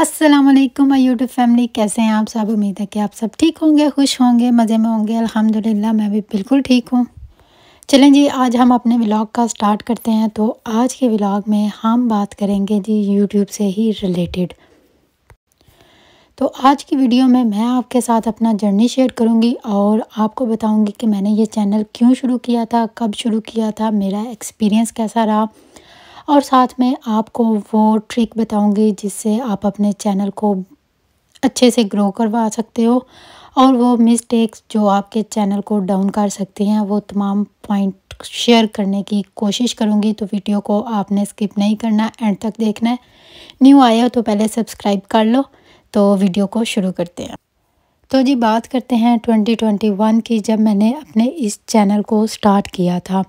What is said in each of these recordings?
अस्सलाम वालेकुम my YouTube family कैसे हैं आप सब उम्मीद है कि आप सब ठीक होंगे खुश होंगे मज़े में होंगे अल्हम्दुलिल्लाह मैं भी बिल्कुल ठीक हूँ चलें जी आज हम अपने व्लॉग का स्टार्ट करते हैं तो आज के व्लॉग में हम बात करेंगे जी यूट्यूब से ही रिलेटेड तो आज की वीडियो में मैं आपके साथ अपना जर्नी शेयर करूँगी और आपको बताऊँगी कि मैंने ये चैनल क्यों शुरू किया था कब शुरू किया था मेरा एक्सपीरियंस कैसा रहा और साथ में आपको वो ट्रिक बताऊंगी जिससे आप अपने चैनल को अच्छे से ग्रो करवा सकते हो और वो मिस्टेक्स जो आपके चैनल को डाउन कर सकती हैं वो तमाम पॉइंट शेयर करने की कोशिश करूँगी तो वीडियो को आपने स्किप नहीं करना एंड तक देखना है न्यू आया हो तो पहले सब्सक्राइब कर लो तो वीडियो को शुरू करते हैं तो जी बात करते हैं 2021 की जब मैंने अपने इस चैनल को स्टार्ट किया था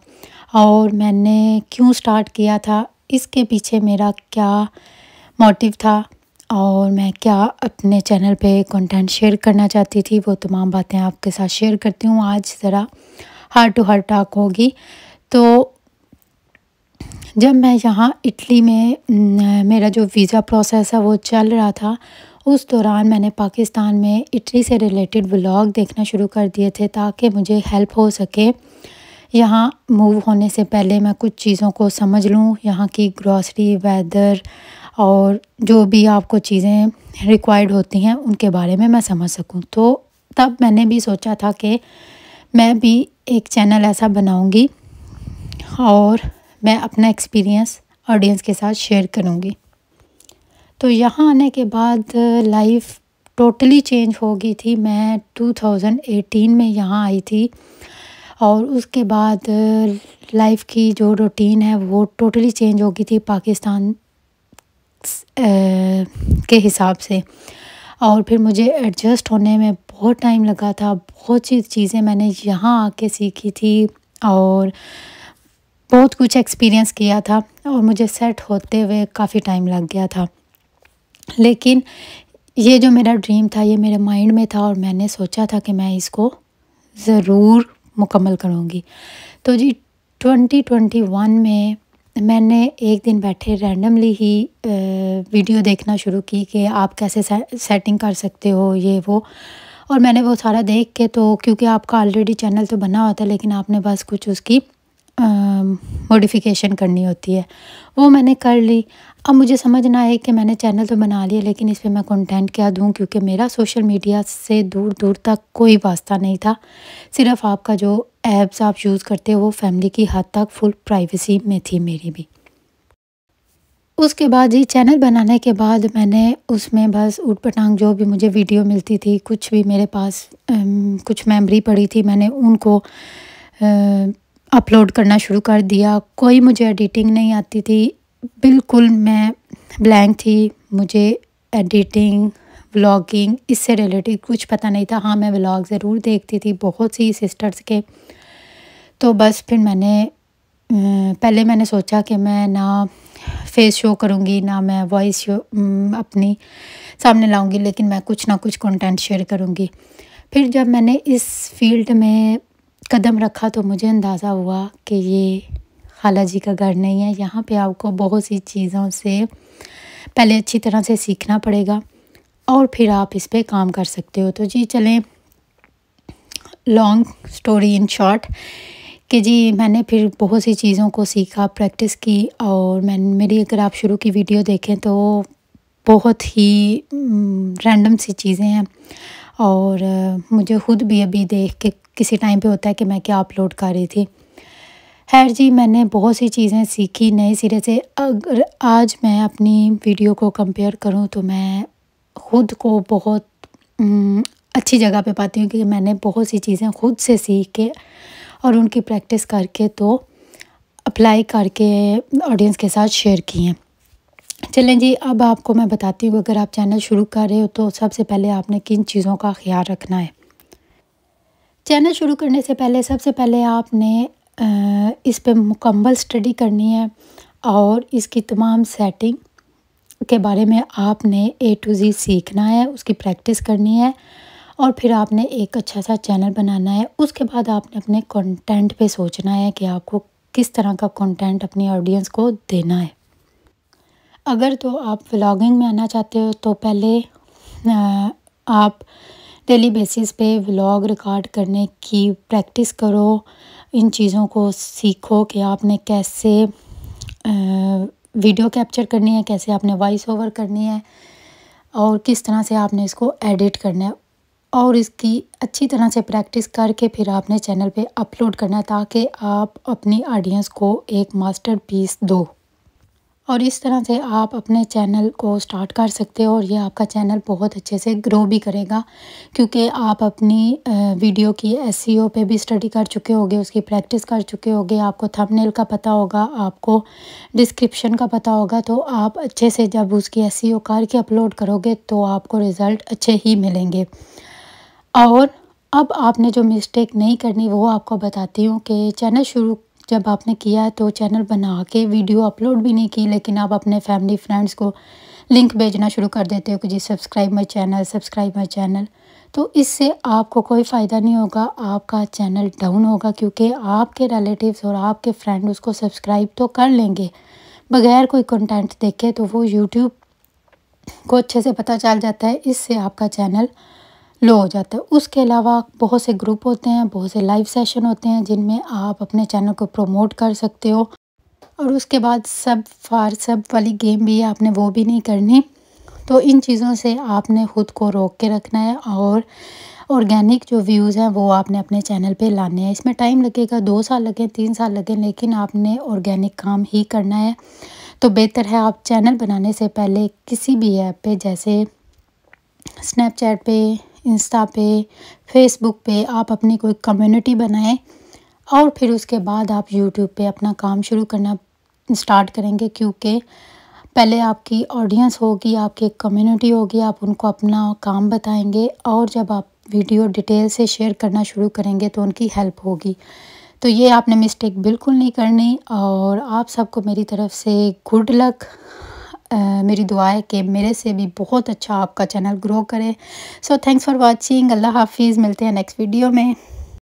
और मैंने क्यों स्टार्ट किया था इसके पीछे मेरा क्या मोटिव था और मैं क्या अपने चैनल पे कंटेंट शेयर करना चाहती थी वो तमाम बातें आपके साथ शेयर करती हूँ आज ज़रा हार्ट टू हार्ट टॉक होगी तो जब मैं यहाँ इटली में न, मेरा जो वीज़ा प्रोसेस है वो चल रहा था उस दौरान मैंने पाकिस्तान में इटली से रिलेटेड ब्लॉग देखना शुरू कर दिए थे ताकि मुझे हेल्प हो सके यहाँ मूव होने से पहले मैं कुछ चीज़ों को समझ लूँ यहाँ की ग्रॉसरी वेदर और जो भी आपको चीज़ें रिक्वायर्ड होती हैं उनके बारे में मैं समझ सकूँ तो तब मैंने भी सोचा था कि मैं भी एक चैनल ऐसा बनाऊँगी और मैं अपना एक्सपीरियंस ऑडियंस के साथ शेयर करूँगी तो यहाँ आने के बाद लाइफ टोटली चेंज हो गई थी मैं 2018 में यहाँ आई थी और उसके बाद लाइफ की जो रूटीन है वो टोटली चेंज हो गई थी पाकिस्तान के हिसाब से और फिर मुझे एडजस्ट होने में बहुत टाइम लगा था बहुत सी चीज़ें मैंने यहाँ आके सीखी थी और बहुत कुछ एक्सपीरियंस किया था और मुझे सेट होते हुए काफ़ी टाइम लग गया था लेकिन ये जो मेरा ड्रीम था ये मेरे माइंड में था और मैंने सोचा था कि मैं इसको ज़रूर मुकम्मल करूँगी तो जी 2021 में मैंने एक दिन बैठे रैंडमली ही वीडियो देखना शुरू की कि आप कैसे सेटिंग कर सकते हो ये वो और मैंने वो सारा देख के तो क्योंकि आपका ऑलरेडी चैनल तो बना हुआ था लेकिन आपने बस कुछ उसकी मोडिफिकेशन करनी होती है वो मैंने कर ली अब मुझे समझना है कि मैंने चैनल तो बना लिया लेकिन इस पर मैं कंटेंट क्या दूं क्योंकि मेरा सोशल मीडिया से दूर दूर तक कोई वास्ता नहीं था सिर्फ आपका जो ऐप्स आप यूज़ करते हो वो फैमिली की हद तक फुल प्राइवेसी में थी मेरी भी उसके बाद ही चैनल बनाने के बाद मैंने उसमें बस उट पटांग जो भी मुझे वीडियो मिलती थी कुछ भी मेरे पास कुछ मेमरी पड़ी थी मैंने उनको अपलोड करना शुरू कर दिया कोई मुझे एडिटिंग नहीं आती थी बिल्कुल मैं ब्लैंक थी मुझे एडिटिंग व्लॉगिंग इससे रिलेटेड कुछ पता नहीं था हाँ मैं व्लॉग ज़रूर देखती थी बहुत सी सिस्टर्स के तो बस फिर मैंने अं, पहले मैंने सोचा कि मैं ना फेस शो करूँगी ना मैं वॉइस शो अं, अपनी सामने लाऊँगी लेकिन मैं कुछ ना कुछ कंटेंट शेयर करूँगी फिर जब मैंने इस फील्ड में कदम रखा तो मुझे अंदाज़ा हुआ कि ये खाला जी का घर नहीं है यहाँ पे आपको बहुत सी चीज़ों से पहले अच्छी तरह से सीखना पड़ेगा और फिर आप इस पर काम कर सकते हो तो जी चलें लॉन्ग स्टोरी इन शॉर्ट कि जी मैंने फिर बहुत सी चीज़ों को सीखा प्रैक्टिस की और मैं मेरी अगर आप शुरू की वीडियो देखें तो बहुत ही रैंडम हम्म, सी चीज़ें हैं और मुझे ख़ुद भी अभी देख के किसी टाइम पे होता है कि मैं क्या अपलोड कर रही थी खैर जी मैंने बहुत सी चीज़ें सीखी नए सिरे से अगर आज मैं अपनी वीडियो को कंपेयर करूं तो मैं ख़ुद को बहुत अच्छी जगह पे पाती हूँ क्योंकि मैंने बहुत सी चीज़ें ख़ुद से सीख के और उनकी प्रैक्टिस करके तो अप्लाई करके ऑडियंस के साथ शेयर की हैं चलें जी अब आपको मैं बताती हूँ अगर आप चैनल शुरू कर रहे हो तो सबसे पहले आपने किन चीज़ों का ख्याल रखना है चैनल शुरू करने से पहले सबसे पहले आपने इस पर मुकम्मल स्टडी करनी है और इसकी तमाम सेटिंग के बारे में आपने ए टू ज़ी सीखना है उसकी प्रैक्टिस करनी है और फिर आपने एक अच्छा सा चैनल बनाना है उसके बाद आपने अपने कंटेंट पे सोचना है कि आपको किस तरह का कंटेंट अपनी ऑडियंस को देना है अगर तो आप व्लॉगिंग में आना चाहते हो तो पहले आप डेली बेसिस पे व्लॉग रिकॉर्ड करने की प्रैक्टिस करो इन चीज़ों को सीखो कि आपने कैसे वीडियो कैप्चर करनी है कैसे आपने वॉइस ओवर करनी है और किस तरह से आपने इसको एडिट करना है और इसकी अच्छी तरह से प्रैक्टिस करके फिर आपने चैनल पे अपलोड करना है ताकि आप अपनी ऑडियंस को एक मास्टरपीस दो और इस तरह से आप अपने चैनल को स्टार्ट कर सकते हो और ये आपका चैनल बहुत अच्छे से ग्रो भी करेगा क्योंकि आप अपनी वीडियो की एस e पे भी स्टडी कर चुके होगे उसकी प्रैक्टिस कर चुके होगे आपको थंबनेल का पता होगा आपको डिस्क्रिप्शन का पता होगा तो आप अच्छे से जब उसकी एस सी e करके अपलोड करोगे तो आपको रिज़ल्ट अच्छे ही मिलेंगे और अब आपने जो मिस्टेक नहीं करनी वो आपको बताती हूँ कि चैनल शुरू जब आपने किया है तो चैनल बना के वीडियो अपलोड भी नहीं की लेकिन आप अपने फैमिली फ्रेंड्स को लिंक भेजना शुरू कर देते हो कि जी subscribe my channel subscribe my channel तो इससे आपको कोई फ़ायदा नहीं होगा आपका चैनल डाउन होगा क्योंकि आपके रिलेटिव्स और आपके फ्रेंड उसको सब्सक्राइब तो कर लेंगे बगैर कोई कंटेंट देखे तो वो यूट्यूब को अच्छे से पता चल जाता है इससे आपका चैनल लो हो जाता है उसके अलावा बहुत से ग्रुप होते हैं बहुत से लाइव सेशन होते हैं जिनमें आप अपने चैनल को प्रमोट कर सकते हो और उसके बाद सब फार सब वाली गेम भी आपने वो भी नहीं करनी तो इन चीज़ों से आपने ख़ुद को रोक के रखना है और ऑर्गेनिक जो व्यूज़ हैं वो आपने अपने चैनल पे लाने हैं इसमें टाइम लगेगा दो साल लगे तीन साल लगे लेकिन आपने ऑर्गेनिक काम ही करना है तो बेहतर है आप चैनल बनाने से पहले किसी भी ऐप पे जैसे स्नैपचैट पे इंस्टा पे फेसबुक पे आप अपनी कोई कम्युनिटी बनाएं और फिर उसके बाद आप यूट्यूब पे अपना काम शुरू करना स्टार्ट करेंगे क्योंकि पहले आपकी ऑडियंस होगी आपकी कम्युनिटी होगी आप उनको अपना काम बताएंगे और जब आप वीडियो डिटेल से शेयर करना शुरू करेंगे तो उनकी हेल्प होगी तो ये आपने मिस्टेक बिल्कुल नहीं करनी और आप सबको मेरी तरफ से गुड लक मेरी दुआ है कि मेरे से भी बहुत अच्छा आपका चैनल ग्रो करे सो थैंक्स फॉर वाचिंग अल्लाह हाफिज़ मिलते हैं नेक्स्ट वीडियो में